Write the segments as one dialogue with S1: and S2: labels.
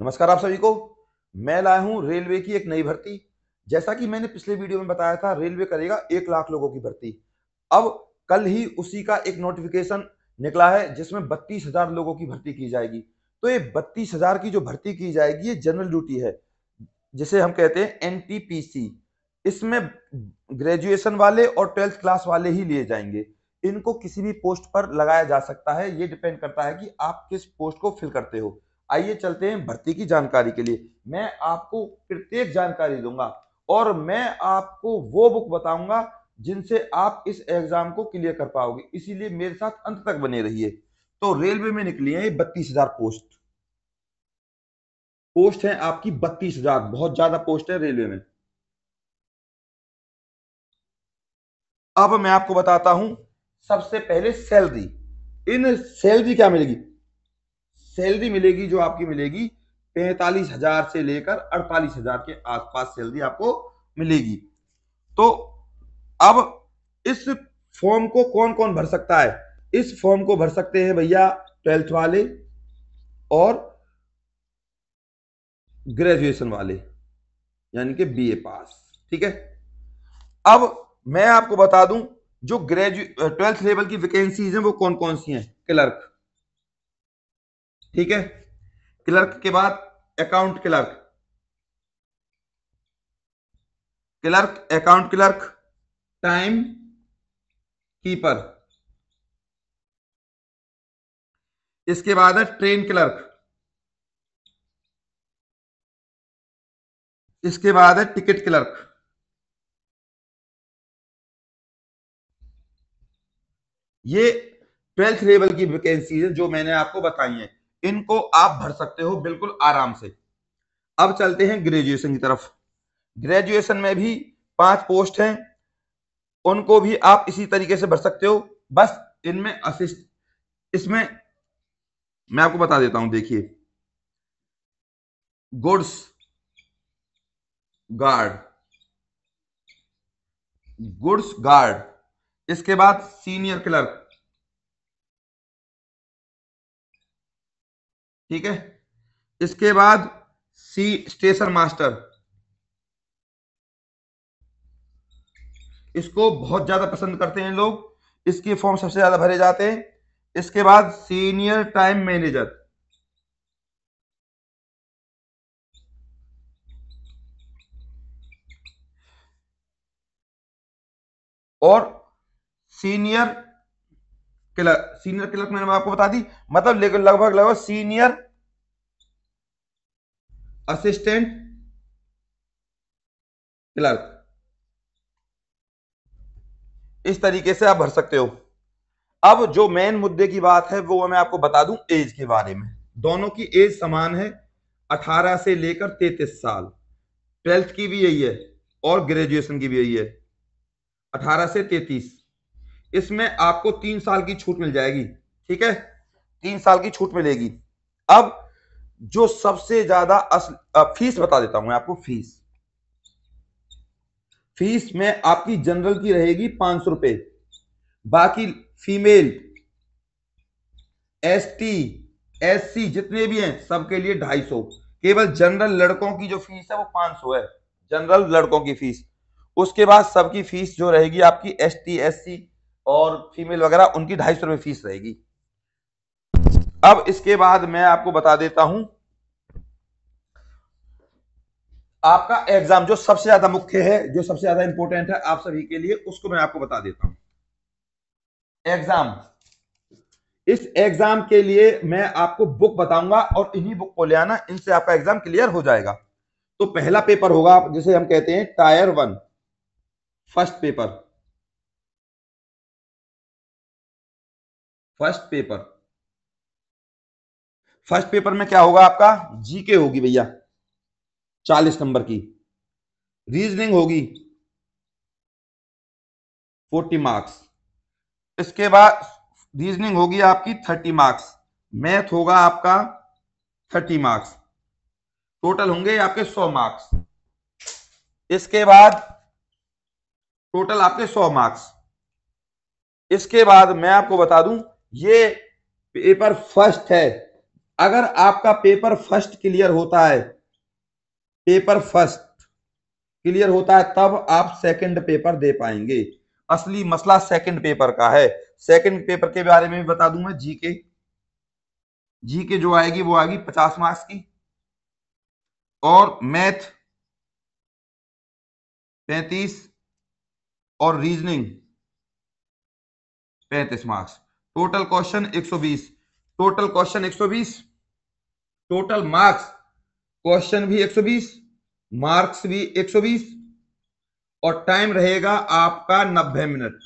S1: नमस्कार आप सभी को मैं लाया हूं रेलवे की एक नई भर्ती जैसा कि मैंने पिछले वीडियो में बताया था रेलवे करेगा एक लाख लोगों की भर्ती अब कल ही उसी का एक नोटिफिकेशन निकला है जिसमें बत्तीस हजार लोगों की भर्ती की जाएगी तो ये बत्तीस हजार की जो भर्ती की जाएगी ये जनरल ड्यूटी है जिसे हम कहते हैं एनटीपीसी इसमें ग्रेजुएशन वाले और ट्वेल्थ क्लास वाले ही लिए जाएंगे इनको किसी भी पोस्ट पर लगाया जा सकता है ये डिपेंड करता है कि आप किस पोस्ट को फिल करते हो आइए चलते हैं भर्ती की जानकारी के लिए मैं आपको प्रत्येक जानकारी दूंगा और मैं आपको वो बुक बताऊंगा जिनसे आप इस एग्जाम को क्लियर कर पाओगे इसीलिए मेरे साथ अंत तक बने रहिए तो रेलवे में निकली है बत्तीस हजार पोस्ट पोस्ट है आपकी बत्तीस हजार बहुत ज्यादा पोस्ट है रेलवे में अब मैं आपको बताता हूं सबसे पहले सैलरी इन सैलरी क्या मिलेगी सैलरी मिलेगी जो आपकी मिलेगी पैंतालीस हजार से लेकर अड़तालीस हजार के आसपास सैलरी आपको मिलेगी तो अब इस फॉर्म को कौन कौन भर सकता है इस फॉर्म को भर सकते हैं भैया ट्वेल्थ वाले और ग्रेजुएशन वाले यानी कि बीए पास ठीक है अब मैं आपको बता दूं जो ग्रेजुए ट्वेल्थ लेवल की वैकेंसीज हैं वो कौन कौन सी हैं क्लर्क ठीक है क्लर्क के बाद account clerk clerk account clerk time keeper इसके बाद है ट्रेन क्लर्क इसके बाद है टिकट क्लर्क ये ट्वेल्थ लेवल की वैकेंसी है जो मैंने आपको बताई है इनको आप भर सकते हो बिल्कुल आराम से अब चलते हैं ग्रेजुएशन की तरफ ग्रेजुएशन में भी पांच पोस्ट हैं उनको भी आप इसी तरीके से भर सकते हो बस इनमें असिस्ट इसमें मैं आपको बता देता हूं देखिए गुड्स गार्ड गुड्स गार्ड इसके बाद सीनियर क्लर्क ठीक है इसके बाद सी स्टेशन मास्टर इसको बहुत ज्यादा पसंद करते हैं लोग इसके फॉर्म सबसे ज्यादा भरे जाते हैं इसके बाद सीनियर टाइम मैनेजर और सीनियर क्लर्क सीनियर क्लर्क मैंने आपको बता दी मतलब लगभग लगभग सीनियर असिस्टेंट क्लर्क इस तरीके से आप भर सकते हो अब जो मेन मुद्दे की बात है वो मैं आपको बता दूं एज के बारे में दोनों की एज समान है 18 से लेकर 33 साल ट्वेल्थ की भी यही है और ग्रेजुएशन की भी यही है 18 से इसमें आपको तीन साल की छूट मिल जाएगी ठीक है तीन साल की छूट मिलेगी अब जो सबसे ज्यादा असल फीस बता देता हूं मैं आपको फीस फीस में आपकी जनरल की रहेगी पांच सौ रुपए बाकी female S T S C जितने भी हैं सबके लिए ढाई सौ केवल जनरल लड़कों की जो फीस है वो पांच सौ है जनरल लड़कों की फीस उसके बाद सबकी फीस जो रहेगी आपकी एस टी एस सी और फीमेल वगैरह उनकी ढाई सौ रुपये फीस रहेगी अब इसके बाद मैं आपको बता देता हूं आपका एग्जाम जो सबसे ज्यादा मुख्य है जो सबसे ज्यादा इंपॉर्टेंट है आप सभी के लिए उसको मैं आपको बता देता हूं एग्जाम इस एग्जाम के लिए मैं आपको बुक बताऊंगा और इन्हीं बुक को ले आना इनसे आपका एग्जाम क्लियर हो जाएगा तो पहला पेपर होगा जिसे हम कहते हैं tier one first paper first paper first paper में क्या होगा आपका जीके होगी भैया चालीस नंबर की रीजनिंग होगी फोर्टी मार्क्स इसके बाद रीजनिंग होगी आपकी थर्टी मार्क्स मैथ होगा आपका थर्टी मार्क्स टोटल होंगे आपके सौ मार्क्स इसके बाद टोटल आपके सौ मार्क्स इसके बाद मैं आपको बता दूं ये पेपर फर्स्ट है अगर आपका पेपर फर्स्ट क्लियर होता है पेपर फर्स्ट क्लियर होता है तब आप सेकंड पेपर दे पाएंगे असली मसला सेकंड पेपर का है सेकंड पेपर के बारे में भी बता दूंगा मैं जीके जीके जो आएगी वो आएगी पचास मार्क्स की और मैथ पैंतीस और रीजनिंग पैंतीस marks total question 120 total question 120 total marks question भी 120 मार्क्स भी 120 और टाइम रहेगा आपका 90 मिनट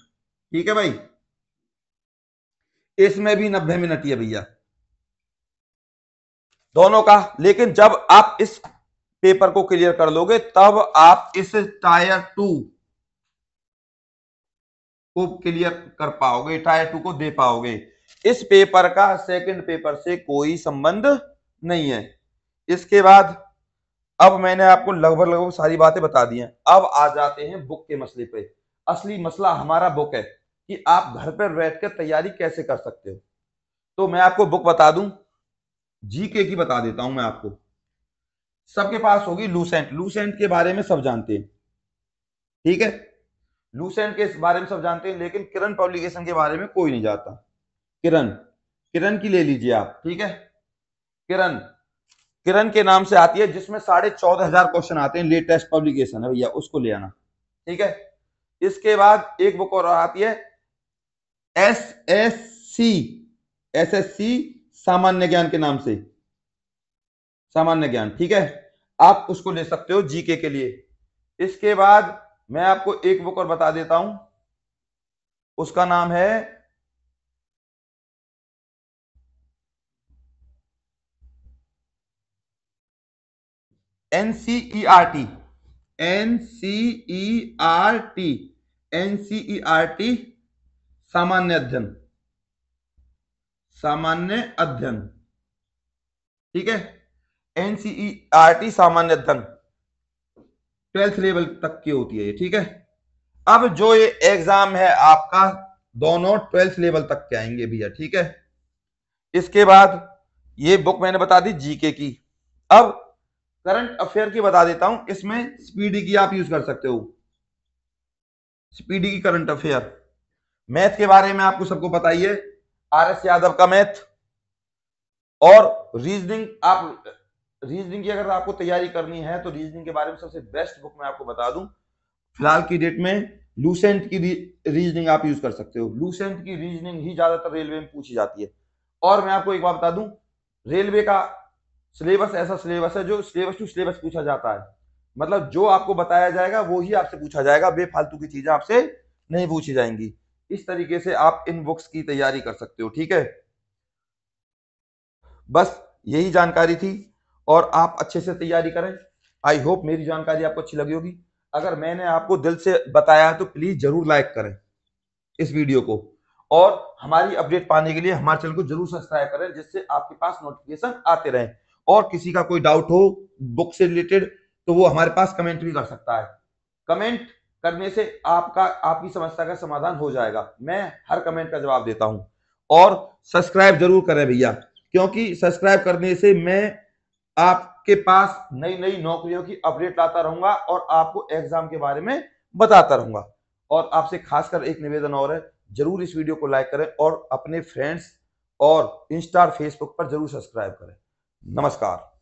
S1: ठीक है भाई इसमें भी 90 मिनट ही है भैया दोनों का लेकिन जब आप इस पेपर को क्लियर कर लोगे तब आप इस टायर टू को क्लियर कर पाओगे टायर टू को दे पाओगे इस पेपर का सेकंड पेपर से कोई संबंध नहीं है इसके बाद अब मैंने आपको लगभग लगभग सारी बातें बता दी हैं अब आ जाते हैं बुक के मसले पे असली मसला हमारा बुक है कि आप घर पर बैठकर तैयारी कैसे कर सकते हो तो मैं आपको बुक बता दूं जीके की बता देता हूं मैं आपको सबके पास होगी लूसेंट लूसेंट के बारे में सब जानते हैं ठीक है लूसेंट के बारे में सब जानते हैं लेकिन किरण पब्लिकेशन के बारे में कोई नहीं जाता किरण किरण की ले लीजिए आप ठीक है किरण किरण के नाम से आती है जिसमें साढ़े चौदह हजार क्वेश्चन आते हैं लेटेस्ट पब्लिकेशन है भैया उसको ले आना ठीक है इसके बाद एक बुक और आती है S S C S S C सामान्य ज्ञान के नाम से सामान्य ज्ञान ठीक है आप उसको ले सकते हो जीके के लिए इसके बाद मैं आपको एक बुक और बता देता हूं उसका नाम है एनसीईआरटी एनसीईआरटी एनसीईआरटी सामान्य अध्ययन सामान्य अध्ययन ठीक है एनसीईआरटी सामान्य अध्ययन ट्वेल्थ लेवल तक की होती है ये ठीक है अब जो ये एग्जाम है आपका दोनों ट्वेल्थ लेवल तक के आएंगे भैया ठीक है इसके बाद ये बुक मैंने बता दी जीके की अब करंट अफेयर की बता देता हूं इसमें स्पीडी की आप यूज कर सकते हो स्पीडी की करंट अफेयर मैथ के बारे में आपको सबको बताइए आर एस यादव का मैथ और रीजनिंग आप रीजनिंग की अगर आपको तैयारी करनी है तो रीजनिंग के बारे में सबसे बेस्ट बुक मैं आपको बता दूं फिलहाल की डेट में लूसेंट की रीजनिंग आप यूज कर सकते हो लूसेंट की रीजनिंग ही ज्यादातर रेलवे में पूछी जाती है और मैं आपको एक बात बता दूं रेलवे का सिलेबस ऐसा सिलेबस है जो सिलेबस टू सिलेबस पूछा जाता है मतलब जो आपको बताया जाएगा वो ही आपसे पूछा जाएगा बेफालतू की चीजें आपसे नहीं पूछी जाएंगी इस तरीके से आप इन बुक्स की तैयारी कर सकते हो ठीक है बस यही जानकारी थी और आप अच्छे से तैयारी करें आई होप मेरी जानकारी आपको अच्छी लगी होगी अगर मैंने आपको दिल से बताया तो प्लीज जरूर लाइक करें इस वीडियो को और हमारी अपडेट पाने के लिए हमारे चैनल को जरूर सब्सक्राइब करें जिससे आपके पास नोटिफिकेशन आते रहें और किसी का कोई डाउट हो बुक से रिलेटेड तो वो हमारे पास कमेंट भी कर सकता है कमेंट करने से आपका आपकी समस्या का समाधान हो जाएगा मैं हर कमेंट का जवाब देता हूं और सब्सक्राइब जरूर करें भैया क्योंकि सब्सक्राइब करने से मैं आपके पास नई नई नौकरियों की अपडेट लाता रहूंगा और आपको एग्जाम के बारे में बताता रहूंगा और आपसे खासकर एक निवेदन और है जरूर इस वीडियो को लाइक करें और अपने फ्रेंड्स और इंस्टा और फेसबुक पर जरूर सब्सक्राइब करें नमस्कार